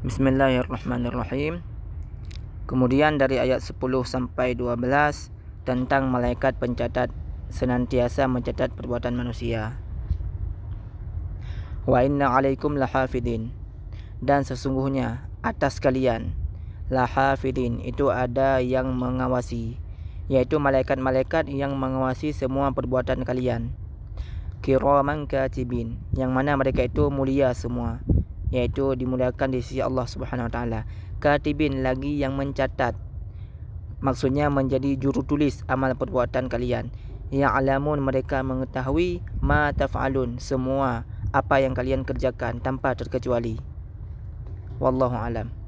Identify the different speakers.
Speaker 1: Bismillahirrahmanirrahim. Kemudian dari ayat 10 sampai 12 tentang malaikat pencatat senantiasa mencatat perbuatan manusia. Wa inna 'alaikum lahafidin. Dan sesungguhnya atas kalian lahafidin itu ada yang mengawasi yaitu malaikat-malaikat yang mengawasi semua perbuatan kalian. Kiraman katibin yang mana mereka itu mulia semua iaitu dimuliakan di sisi Allah Subhanahu Wa Taala. Katibin lagi yang mencatat. Maksudnya menjadi juru tulis amal perbuatan kalian. alamun mereka mengetahui ma taf'alun semua apa yang kalian kerjakan tanpa terkecuali. Wallahu alam.